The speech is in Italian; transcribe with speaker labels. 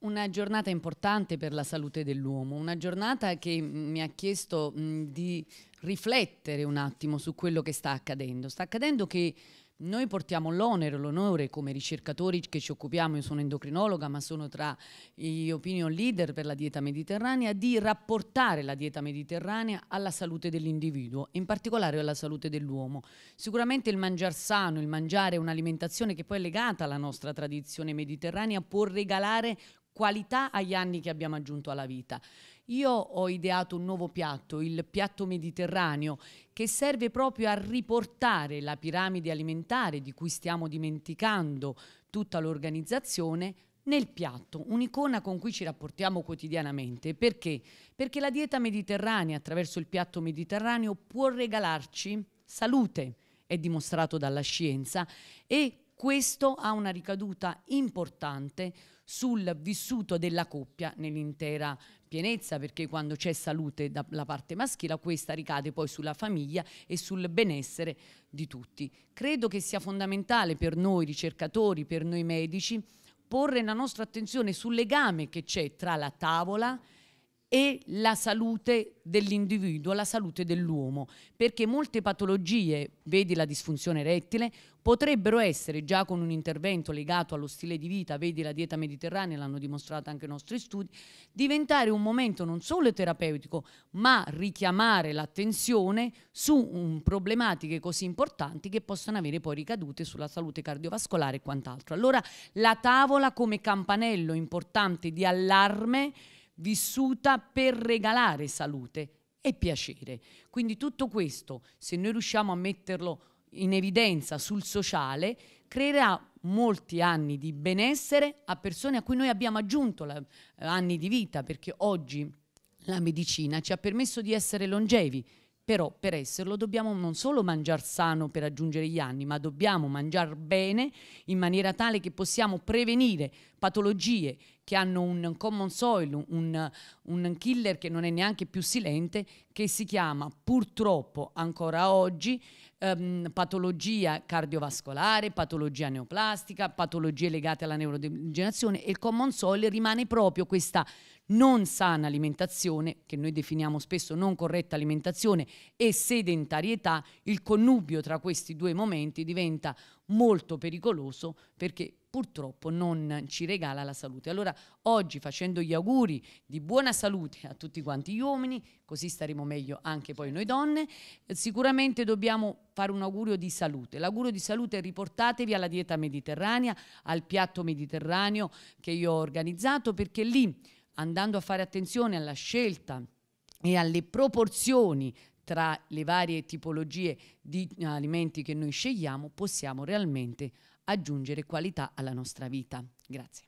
Speaker 1: Una giornata importante per la salute dell'uomo, una giornata che mi ha chiesto di riflettere un attimo su quello che sta accadendo. Sta accadendo che noi portiamo l'onere, l'onore come ricercatori che ci occupiamo, io sono endocrinologa ma sono tra gli opinion leader per la dieta mediterranea, di rapportare la dieta mediterranea alla salute dell'individuo, in particolare alla salute dell'uomo. Sicuramente il mangiare sano, il mangiare un'alimentazione che poi è legata alla nostra tradizione mediterranea può regalare qualità agli anni che abbiamo aggiunto alla vita. Io ho ideato un nuovo piatto, il piatto mediterraneo, che serve proprio a riportare la piramide alimentare di cui stiamo dimenticando tutta l'organizzazione nel piatto, un'icona con cui ci rapportiamo quotidianamente. Perché? Perché la dieta mediterranea attraverso il piatto mediterraneo può regalarci salute, è dimostrato dalla scienza, e questo ha una ricaduta importante sul vissuto della coppia nell'intera pienezza, perché quando c'è salute dalla parte maschile, questa ricade poi sulla famiglia e sul benessere di tutti. Credo che sia fondamentale per noi ricercatori, per noi medici, porre la nostra attenzione sul legame che c'è tra la tavola e e la salute dell'individuo, la salute dell'uomo, perché molte patologie, vedi la disfunzione erettile, potrebbero essere già con un intervento legato allo stile di vita, vedi la dieta mediterranea, l'hanno dimostrato anche i nostri studi, diventare un momento non solo terapeutico, ma richiamare l'attenzione su mm, problematiche così importanti che possono avere poi ricadute sulla salute cardiovascolare e quant'altro. Allora la tavola come campanello importante di allarme vissuta per regalare salute e piacere. Quindi tutto questo, se noi riusciamo a metterlo in evidenza sul sociale, creerà molti anni di benessere a persone a cui noi abbiamo aggiunto la, eh, anni di vita, perché oggi la medicina ci ha permesso di essere longevi, però per esserlo dobbiamo non solo mangiare sano per raggiungere gli anni, ma dobbiamo mangiare bene in maniera tale che possiamo prevenire patologie che hanno un common soil, un, un killer che non è neanche più silente, che si chiama purtroppo ancora oggi ehm, patologia cardiovascolare, patologia neoplastica, patologie legate alla neurodegenerazione e il common soil rimane proprio questa non sana alimentazione, che noi definiamo spesso non corretta alimentazione, e sedentarietà, il connubio tra questi due momenti diventa molto pericoloso perché purtroppo non ci regala la salute. Allora oggi facendo gli auguri di buona salute a tutti quanti gli uomini, così staremo meglio anche poi noi donne, sicuramente dobbiamo fare un augurio di salute. L'augurio di salute è riportatevi alla dieta mediterranea, al piatto mediterraneo che io ho organizzato perché lì andando a fare attenzione alla scelta e alle proporzioni tra le varie tipologie di eh, alimenti che noi scegliamo, possiamo realmente aggiungere qualità alla nostra vita. Grazie.